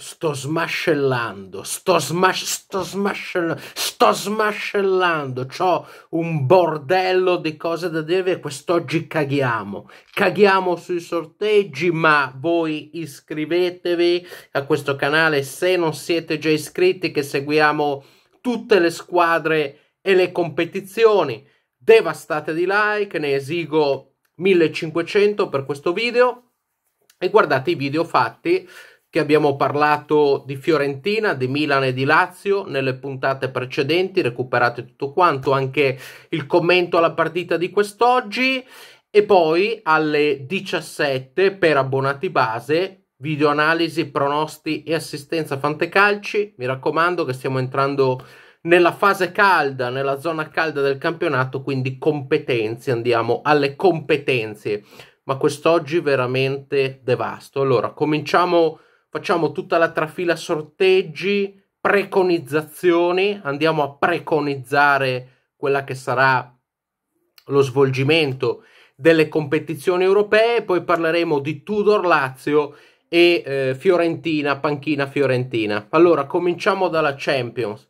Sto smascellando, sto, smas- sto smascellando, sto smascellando. C'ho un bordello di cose da dire. e quest'oggi caghiamo. Caghiamo sui sorteggi, ma voi iscrivetevi a questo canale se non siete già iscritti, che seguiamo tutte le squadre e le competizioni. Devastate di like, ne esigo 1500 per questo video e guardate i video fatti che abbiamo parlato di Fiorentina, di Milan e di Lazio nelle puntate precedenti, recuperate tutto quanto, anche il commento alla partita di quest'oggi e poi alle 17 per abbonati base, video analisi, pronosti e assistenza fantecalci. Mi raccomando che stiamo entrando nella fase calda, nella zona calda del campionato, quindi competenze, andiamo alle competenze. Ma quest'oggi veramente devasto. Allora, cominciamo facciamo tutta la trafila sorteggi, preconizzazioni, andiamo a preconizzare quella che sarà lo svolgimento delle competizioni europee, poi parleremo di Tudor Lazio e eh, Fiorentina, panchina Fiorentina. Allora, cominciamo dalla Champions.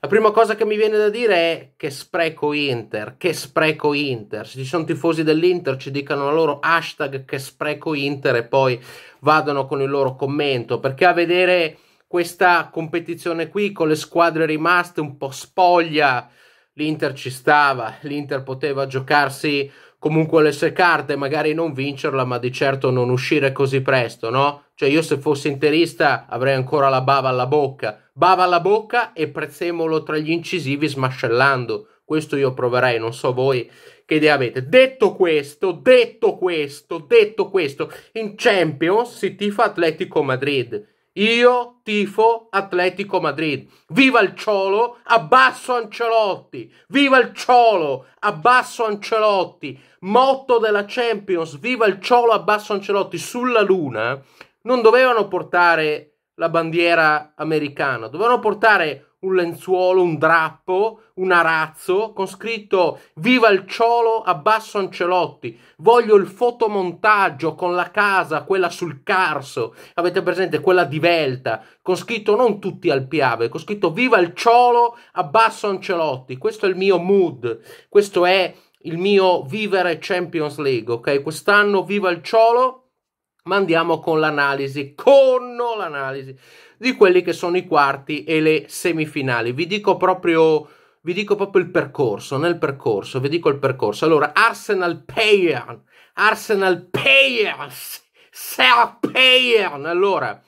La prima cosa che mi viene da dire è che spreco Inter, che spreco Inter. Se ci sono tifosi dell'Inter ci dicano la loro hashtag che spreco Inter e poi vadano con il loro commento, perché a vedere questa competizione qui con le squadre rimaste un po' spoglia, l'Inter ci stava, l'Inter poteva giocarsi comunque le sue carte, magari non vincerla, ma di certo non uscire così presto, no? Cioè io se fossi interista avrei ancora la bava alla bocca, bava alla bocca e prezzemolo tra gli incisivi smascellando. Questo io proverei, non so voi che idea avete. Detto questo, detto questo, detto questo, in Champions si tifa Atletico Madrid io tifo Atletico Madrid. Viva il Ciolo, abbasso Ancelotti. Viva il Ciolo, abbasso Ancelotti. Motto della Champions, viva il Ciolo, abbasso Ancelotti. Sulla Luna non dovevano portare la bandiera americana, dovevano portare un lenzuolo, un drappo, un arazzo con scritto Viva il Ciolo, abbasso Ancelotti, voglio il fotomontaggio con la casa, quella sul Carso, avete presente quella di Velta, con scritto non tutti al piave, con scritto Viva il Ciolo, abbasso Ancelotti, questo è il mio mood, questo è il mio vivere Champions League, ok? Quest'anno Viva il Ciolo, ma andiamo con l'analisi, con l'analisi di quelli che sono i quarti e le semifinali. Vi dico proprio, vi dico proprio il percorso, nel percorso, vi dico il percorso. Allora, Arsenal Payern, Arsenal Payern, Ser Payern, allora...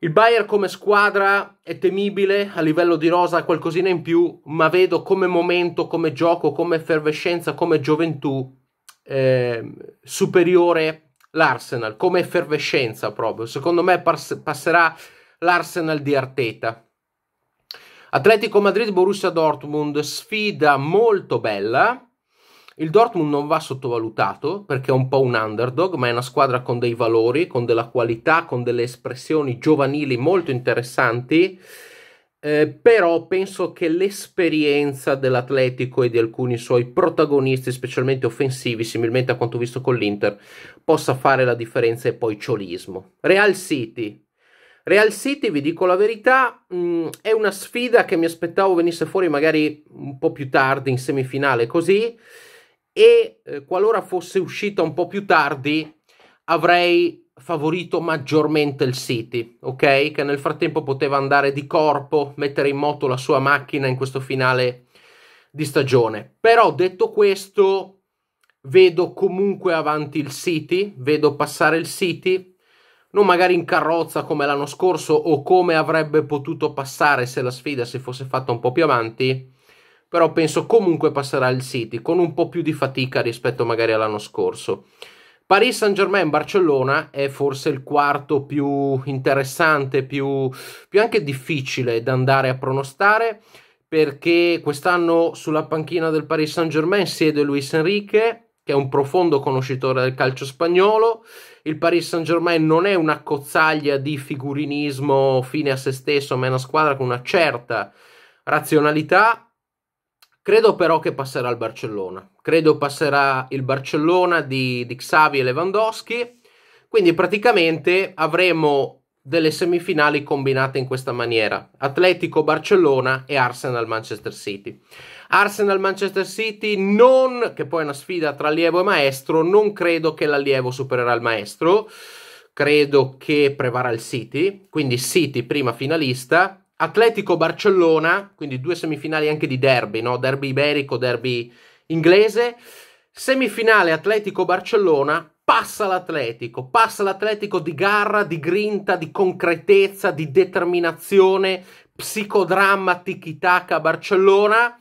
Il Bayern come squadra è temibile, a livello di rosa qualcosina in più, ma vedo come momento, come gioco, come effervescenza, come gioventù eh, superiore l'Arsenal come effervescenza proprio. Secondo me passerà l'Arsenal di Arteta. Atletico Madrid-Borussia Dortmund, sfida molto bella. Il Dortmund non va sottovalutato perché è un po' un underdog, ma è una squadra con dei valori, con della qualità, con delle espressioni giovanili molto interessanti eh, però penso che l'esperienza dell'Atletico e di alcuni suoi protagonisti, specialmente offensivi, similmente a quanto visto con l'Inter, possa fare la differenza e poi ciolismo. Real City. Real City, vi dico la verità, mh, mm, è una sfida che mi aspettavo venisse fuori magari un po' più tardi in semifinale così e eh, qualora fosse uscita un po' più tardi avrei favorito maggiormente il City, ok? Che nel frattempo poteva andare di corpo, mettere in moto la sua macchina in questo finale di stagione. Però detto questo, vedo comunque avanti il City, vedo passare il City, non magari in carrozza come l'anno scorso o come avrebbe potuto passare se la sfida si fosse fatta un po' più avanti, però penso comunque passerà il City con un po' più di fatica rispetto magari all'anno scorso. Paris Saint Germain Barcellona è forse il quarto più interessante, più, più anche difficile da andare a pronostare perché quest'anno sulla panchina del Paris Saint Germain siede Luis Enrique che è un profondo conoscitore del calcio spagnolo. Il Paris Saint-Germain non è una cozzaglia di figurinismo fine a se stesso, ma è una squadra con una certa razionalità. Credo però che passerà al Barcellona credo passerà il Barcellona di, di Xavi e Lewandowski, quindi praticamente avremo delle semifinali combinate in questa maniera, Atletico-Barcellona e Arsenal-Manchester City. Arsenal-Manchester City non, che poi è una sfida tra allievo e maestro, non credo che l'allievo supererà il maestro, credo che prevarrà il City, quindi City prima finalista, Atletico-Barcellona, quindi due semifinali anche di derby, no? derby iberico, derby inglese. Semifinale Atletico-Barcellona, passa l'Atletico, passa l'Atletico di garra, di grinta, di concretezza, di determinazione, psicodramma tiki-taka Barcellona,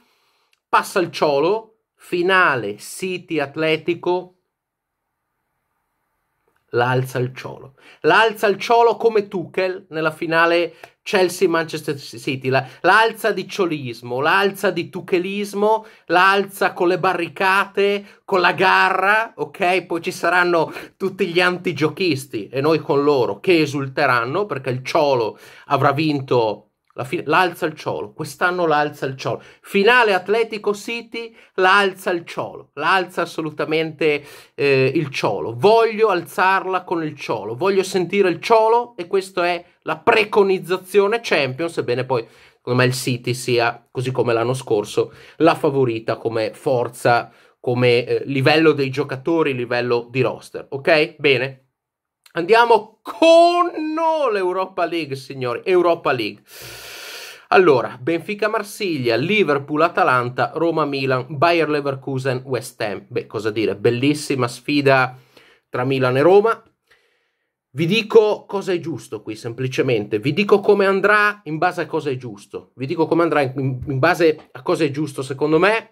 passa il Ciolo, finale City Atletico l'alza alza il ciolo. L'alza alza il ciolo come Tuchel nella finale Chelsea-Manchester City. La, la di ciolismo, l'alza di tuchelismo, l'alza con le barricate, con la garra, ok? Poi ci saranno tutti gli antigiochisti e noi con loro che esulteranno perché il ciolo avrà vinto la fi- l'alza il ciolo, quest'anno l'alza il ciolo. Finale Atletico City, l'alza il ciolo, l'alza assolutamente eh, il ciolo. Voglio alzarla con il ciolo, voglio sentire il ciolo e questa è la preconizzazione Champions, sebbene poi secondo me il City sia, così come l'anno scorso, la favorita come forza, come eh, livello dei giocatori, livello di roster. Ok? Bene, Andiamo con l'Europa League, signori. Europa League. Allora, Benfica Marsiglia, Liverpool Atalanta, Roma Milan, Bayer Leverkusen, West Ham. Beh, cosa dire, bellissima sfida tra Milan e Roma. Vi dico cosa è giusto qui, semplicemente. Vi dico come andrà in base a cosa è giusto. Vi dico come andrà in, in base a cosa è giusto, secondo me.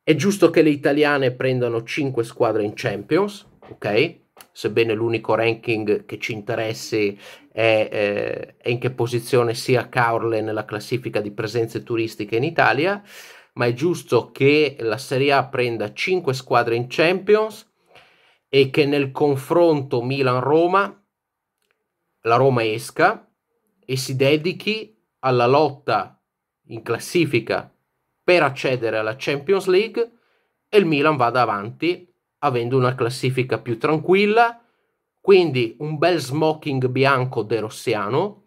È giusto che le italiane prendano 5 squadre in Champions, ok? sebbene l'unico ranking che ci interessi è, eh, è in che posizione sia Caorle nella classifica di presenze turistiche in Italia, ma è giusto che la Serie A prenda 5 squadre in Champions e che nel confronto Milan-Roma la Roma esca e si dedichi alla lotta in classifica per accedere alla Champions League e il Milan vada avanti avendo una classifica più tranquilla, quindi un bel smoking bianco de Rossiano,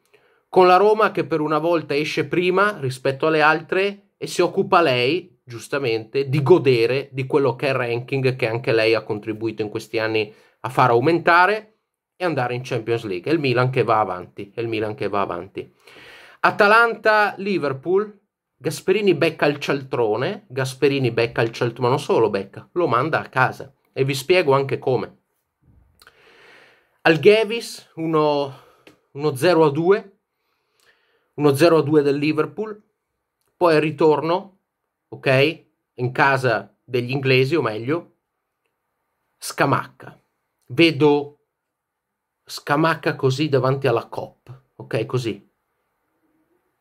con la Roma che per una volta esce prima rispetto alle altre e si occupa lei, giustamente, di godere di quello che è il ranking che anche lei ha contribuito in questi anni a far aumentare e andare in Champions League. È il Milan che va avanti, è il Milan che va avanti. Atalanta-Liverpool, Gasperini becca il cialtrone, Gasperini becca il cialtrone, ma non solo becca, lo manda a casa e vi spiego anche come. Al Gavis uno 0 a 2, uno 0 a 2 del Liverpool, poi al ritorno, ok, in casa degli inglesi, o meglio, Scamacca. Vedo Scamacca così davanti alla COP, ok, così.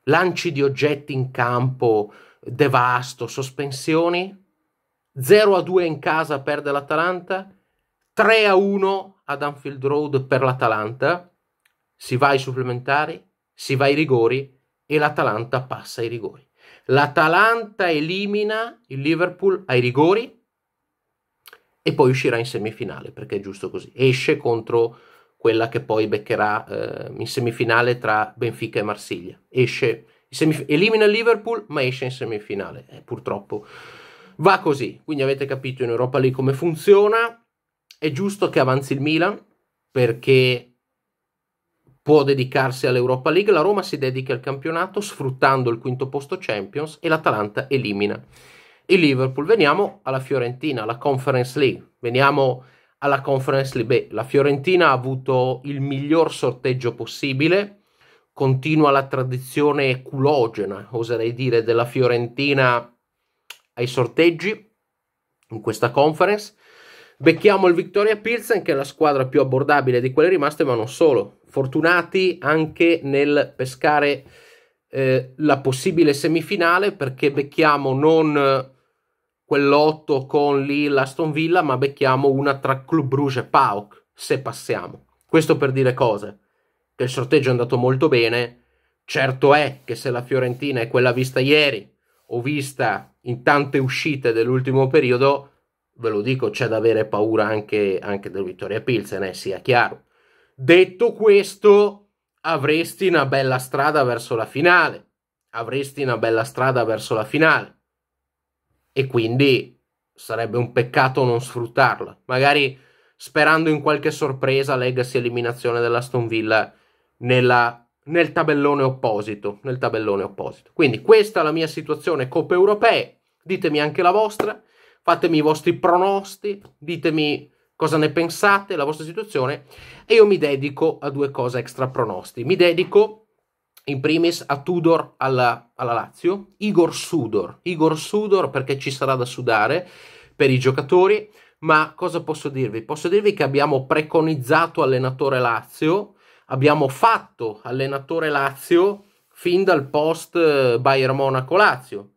Lanci di oggetti in campo, devasto, sospensioni, 0 a 2 in casa perde l'Atalanta, 3 a 1 ad Anfield Road per l'Atalanta, si va ai supplementari, si va ai rigori e l'Atalanta passa ai rigori. L'Atalanta elimina il Liverpool ai rigori e poi uscirà in semifinale perché è giusto così. Esce contro quella che poi beccherà eh, in semifinale tra Benfica e Marsiglia. Esce, semif- elimina il Liverpool ma esce in semifinale. Eh, purtroppo Va così, quindi avete capito in Europa League come funziona. È giusto che avanzi il Milan perché può dedicarsi all'Europa League, la Roma si dedica al campionato sfruttando il quinto posto Champions e l'Atalanta elimina il Liverpool. Veniamo alla Fiorentina, alla Conference League. Veniamo alla Conference League. Beh, la Fiorentina ha avuto il miglior sorteggio possibile, continua la tradizione culogena, oserei dire, della Fiorentina ai sorteggi in questa conference. Becchiamo il Victoria Pilsen, che è la squadra più abbordabile di quelle rimaste, ma non solo. Fortunati anche nel pescare eh, la possibile semifinale, perché becchiamo non eh, quell'otto con Lille Aston Villa, ma becchiamo una tra Club Bruges e PAOK, se passiamo. Questo per dire cose, che il sorteggio è andato molto bene. Certo è che se la Fiorentina è quella vista ieri, ho vista in tante uscite dell'ultimo periodo, ve lo dico, c'è da avere paura anche, anche del Vittoria Pilsen, eh, sia chiaro. Detto questo, avresti una bella strada verso la finale, avresti una bella strada verso la finale e quindi sarebbe un peccato non sfruttarla. Magari sperando in qualche sorpresa, legacy eliminazione dell'Aston Villa nella nel tabellone opposito, nel tabellone opposito. Quindi questa è la mia situazione Coppe Europee, ditemi anche la vostra, fatemi i vostri pronosti, ditemi cosa ne pensate, la vostra situazione e io mi dedico a due cose extra pronosti. Mi dedico in primis a Tudor alla, alla Lazio, Igor Sudor, Igor Sudor perché ci sarà da sudare per i giocatori, ma cosa posso dirvi? Posso dirvi che abbiamo preconizzato allenatore Lazio, abbiamo fatto allenatore Lazio fin dal post eh, Bayern Monaco Lazio,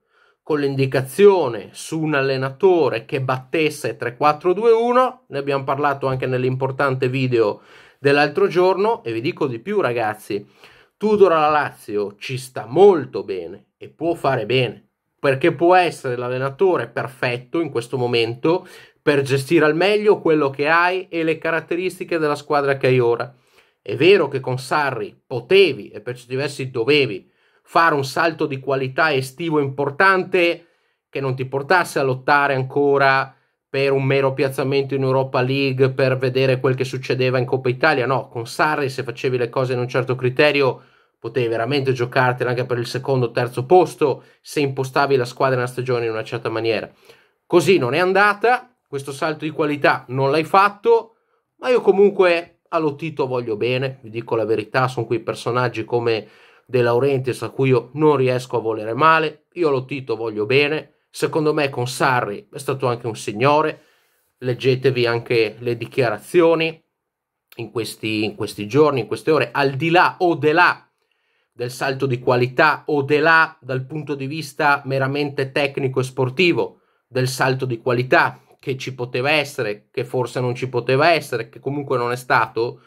con l'indicazione su un allenatore che battesse 3-4-2-1, ne abbiamo parlato anche nell'importante video dell'altro giorno e vi dico di più ragazzi, Tudor alla Lazio ci sta molto bene e può fare bene, perché può essere l'allenatore perfetto in questo momento per gestire al meglio quello che hai e le caratteristiche della squadra che hai ora. È vero che con Sarri potevi e per certi versi dovevi fare un salto di qualità estivo importante che non ti portasse a lottare ancora per un mero piazzamento in Europa League per vedere quel che succedeva in Coppa Italia. No, con Sarri se facevi le cose in un certo criterio potevi veramente giocartene anche per il secondo o terzo posto se impostavi la squadra nella stagione in una certa maniera. Così non è andata, questo salto di qualità non l'hai fatto, ma io comunque a Lotito voglio bene, vi dico la verità, sono quei personaggi come De Laurentiis a cui io non riesco a volere male, io a Lotito voglio bene, secondo me con Sarri è stato anche un signore, leggetevi anche le dichiarazioni in questi, in questi giorni, in queste ore, al di là o de là del salto di qualità o de là dal punto di vista meramente tecnico e sportivo del salto di qualità che ci poteva essere, che forse non ci poteva essere, che comunque non è stato,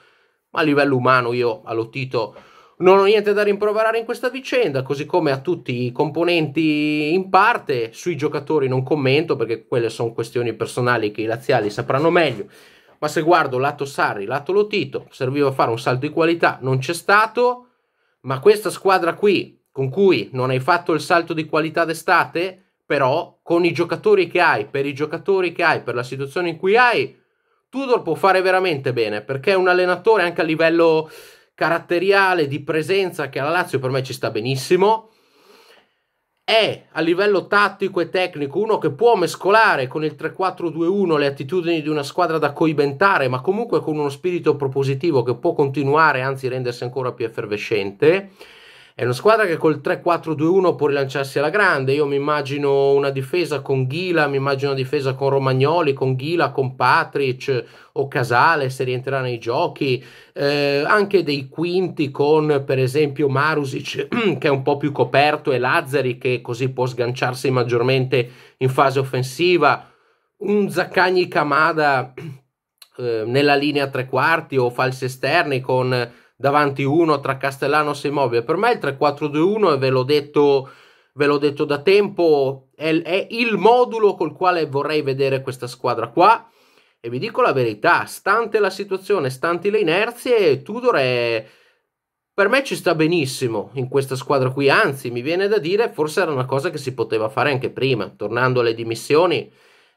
ma a livello umano io allo Tito non ho niente da rimproverare in questa vicenda, così come a tutti i componenti in parte, sui giocatori non commento perché quelle sono questioni personali che i laziali sapranno meglio, ma se guardo lato Sarri, lato Lotito, serviva a fare un salto di qualità, non c'è stato, ma questa squadra qui, con cui non hai fatto il salto di qualità d'estate, però con i giocatori che hai, per i giocatori che hai, per la situazione in cui hai, Tudor può fare veramente bene, perché è un allenatore anche a livello caratteriale, di presenza, che alla Lazio per me ci sta benissimo, è a livello tattico e tecnico uno che può mescolare con il 3-4-2-1 le attitudini di una squadra da coibentare, ma comunque con uno spirito propositivo che può continuare, anzi rendersi ancora più effervescente. È una squadra che col 3-4-2-1 può rilanciarsi alla grande. Io mi immagino una difesa con Ghila, mi immagino una difesa con Romagnoli, con Ghila, con Patrick o Casale se rientrerà nei giochi. Eh, anche dei quinti con per esempio Marusic che è un po' più coperto e Lazzari che così può sganciarsi maggiormente in fase offensiva. Un Zaccagni Camada eh, nella linea tre quarti o falsi esterni con davanti uno tra Castellanos e Immobile. Per me il 3-4-2-1, e ve l'ho detto, ve l'ho detto da tempo, è, è, il modulo col quale vorrei vedere questa squadra qua. E vi dico la verità, stante la situazione, stanti le inerzie, Tudor è... Per me ci sta benissimo in questa squadra qui, anzi mi viene da dire forse era una cosa che si poteva fare anche prima, tornando alle dimissioni,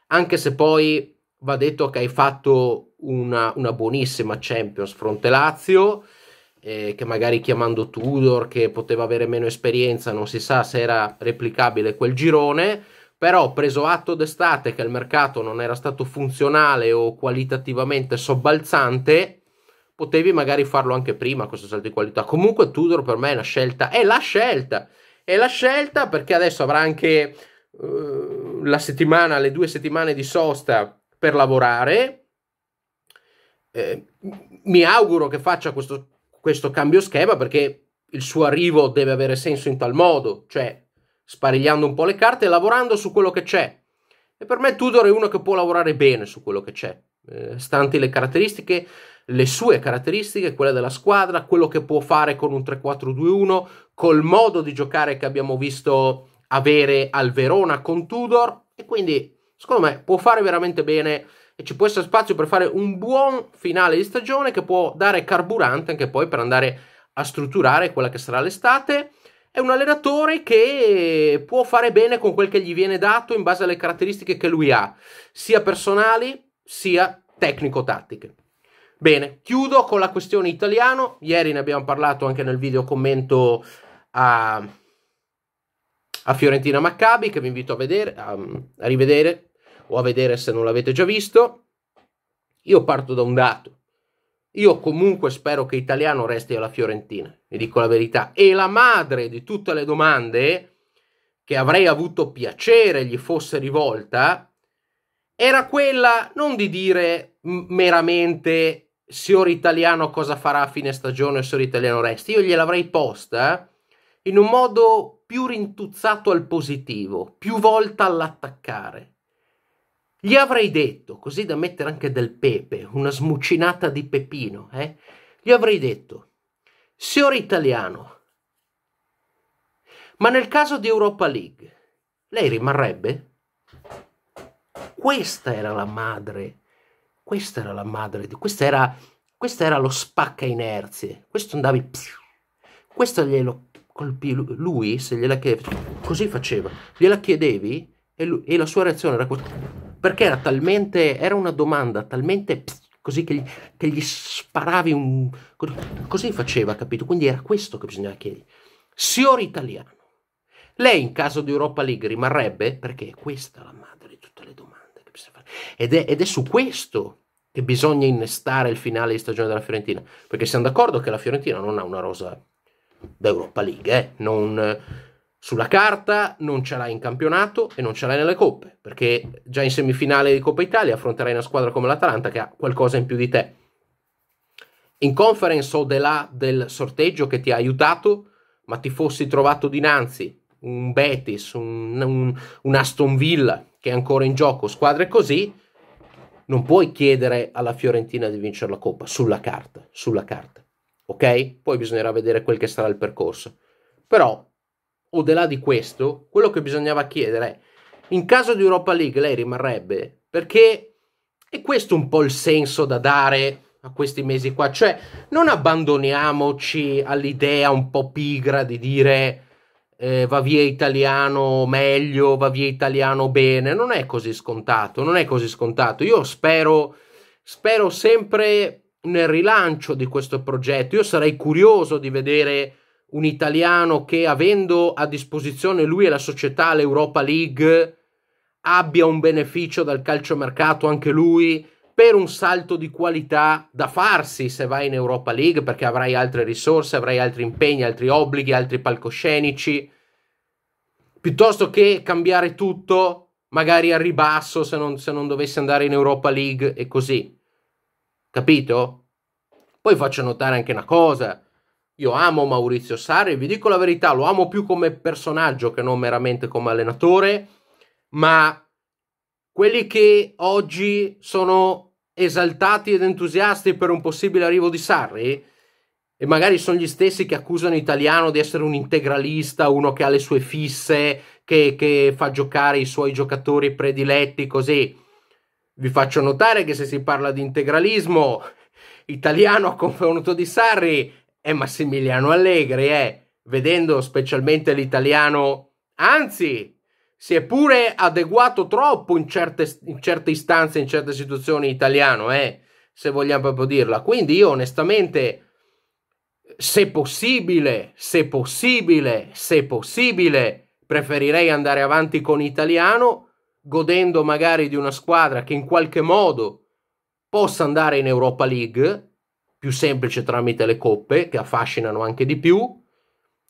anche se poi va detto che hai fatto una, una buonissima Champions fronte Lazio, eh, che magari chiamando Tudor, che poteva avere meno esperienza, non si sa se era replicabile quel girone, però preso atto d'estate che il mercato non era stato funzionale o qualitativamente sobbalzante, potevi magari farlo anche prima questo salto di qualità. Comunque Tudor per me è una scelta, è la scelta, è la scelta perché adesso avrà anche uh, la settimana, le due settimane di sosta per lavorare. Eh, mi auguro che faccia questo, questo cambio schema perché il suo arrivo deve avere senso in tal modo, cioè sparigliando un po' le carte e lavorando su quello che c'è. E per me Tudor è uno che può lavorare bene su quello che c'è, eh, stanti le caratteristiche, le sue caratteristiche, quelle della squadra, quello che può fare con un 3-4-2-1, col modo di giocare che abbiamo visto avere al Verona con Tudor e quindi secondo me può fare veramente bene e ci può essere spazio per fare un buon finale di stagione che può dare carburante anche poi per andare a strutturare quella che sarà l'estate. È un allenatore che può fare bene con quel che gli viene dato in base alle caratteristiche che lui ha, sia personali sia tecnico-tattiche. Bene, chiudo con la questione italiano. Ieri ne abbiamo parlato anche nel video commento a, a Fiorentina Maccabi, che vi invito a, vedere, a, a rivedere o a vedere se non l'avete già visto. Io parto da un dato. Io comunque spero che Italiano resti alla Fiorentina, vi dico la verità. E la madre di tutte le domande che avrei avuto piacere gli fosse rivolta era quella non di dire meramente signor Italiano cosa farà a fine stagione o signor Italiano resti. Io gliel'avrei posta in un modo più rintuzzato al positivo, più volta all'attaccare. Gli avrei detto, così da mettere anche del pepe, una smucinata di pepino, eh? Gli avrei detto, signor italiano, ma nel caso di Europa League, lei rimarrebbe? Questa era la madre, questa era la madre, questa era, questa era lo spacca inerzie, questo andavi, questo glielo colpì lui, se gliela chiedevi, così faceva, gliela chiedevi e, lui, e la sua reazione era questa perché era talmente, era una domanda talmente pss, così che gli, che gli, sparavi un... Così, così faceva, capito? Quindi era questo che bisognava chiedere. Signor italiano, lei in caso di Europa League rimarrebbe? Perché è questa la madre di tutte le domande che bisogna fare. Ed è, ed è su questo che bisogna innestare il finale di stagione della Fiorentina, perché siamo d'accordo che la Fiorentina non ha una rosa d'Europa League, eh? non sulla carta, non ce l'hai in campionato e non ce l'hai nelle coppe, perché già in semifinale di Coppa Italia affronterai una squadra come l'Atalanta che ha qualcosa in più di te. In conference o de là del sorteggio che ti ha aiutato, ma ti fossi trovato dinanzi un Betis, un, un, un Aston Villa che è ancora in gioco, squadre così, non puoi chiedere alla Fiorentina di vincere la Coppa sulla carta, sulla carta, ok? Poi bisognerà vedere quel che sarà il percorso. Però o di là di questo, quello che bisognava chiedere è, in caso di Europa League lei rimarrebbe? Perché è questo un po' il senso da dare a questi mesi qua, cioè non abbandoniamoci all'idea un po' pigra di dire eh, va via italiano meglio, va via italiano bene, non è così scontato, non è così scontato. Io spero, spero sempre nel rilancio di questo progetto, io sarei curioso di vedere un italiano che avendo a disposizione lui e la società l'Europa League abbia un beneficio dal calciomercato anche lui per un salto di qualità da farsi se vai in Europa League perché avrai altre risorse, avrai altri impegni, altri obblighi, altri palcoscenici piuttosto che cambiare tutto magari a ribasso se non, se non dovessi andare in Europa League e così capito? Poi faccio notare anche una cosa io amo Maurizio Sarri, vi dico la verità, lo amo più come personaggio che non meramente come allenatore, ma quelli che oggi sono esaltati ed entusiasti per un possibile arrivo di Sarri, e magari sono gli stessi che accusano Italiano di essere un integralista, uno che ha le sue fisse, che, che fa giocare i suoi giocatori prediletti, così. Vi faccio notare che se si parla di integralismo, Italiano ha confermato di Sarri è eh, Massimiliano Allegri e eh, vedendo specialmente l'italiano, anzi, si è pure adeguato troppo in certe, in certe istanze, in certe situazioni italiano, eh, se vogliamo proprio dirla. Quindi io onestamente, se possibile, se possibile, se possibile, preferirei andare avanti con italiano, godendo magari di una squadra che in qualche modo possa andare in Europa League più semplice tramite le coppe che affascinano anche di più,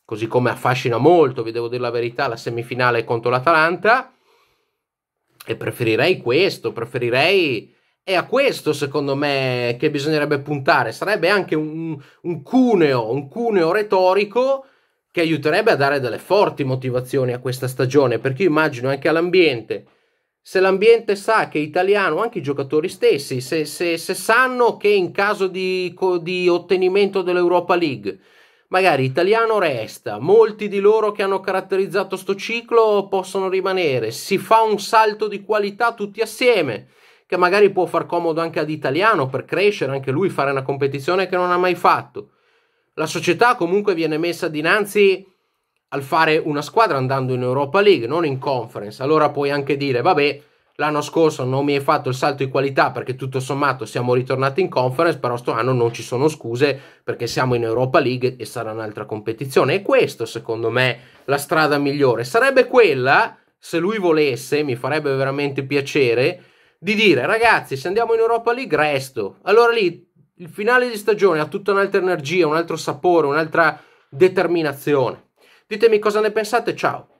così come affascina molto, vi devo dire la verità, la semifinale contro l'Atalanta. E preferirei questo, preferirei... È a questo, secondo me, che bisognerebbe puntare. Sarebbe anche un, un cuneo, un cuneo retorico che aiuterebbe a dare delle forti motivazioni a questa stagione, perché io immagino anche all'ambiente se l'ambiente sa che è italiano, anche i giocatori stessi, se, se, se sanno che in caso di, di ottenimento dell'Europa League magari italiano resta, molti di loro che hanno caratterizzato questo ciclo possono rimanere, si fa un salto di qualità tutti assieme, che magari può far comodo anche ad italiano per crescere, anche lui fare una competizione che non ha mai fatto. La società comunque viene messa dinanzi al fare una squadra andando in Europa League, non in conference. Allora puoi anche dire, vabbè, l'anno scorso non mi hai fatto il salto di qualità perché tutto sommato siamo ritornati in conference, però anno non ci sono scuse perché siamo in Europa League e sarà un'altra competizione. E questo, secondo me, la strada migliore. Sarebbe quella, se lui volesse, mi farebbe veramente piacere, di dire, ragazzi, se andiamo in Europa League, resto. Allora lì il finale di stagione ha tutta un'altra energia, un altro sapore, un'altra determinazione. Ditemi cosa ne pensate, ciao!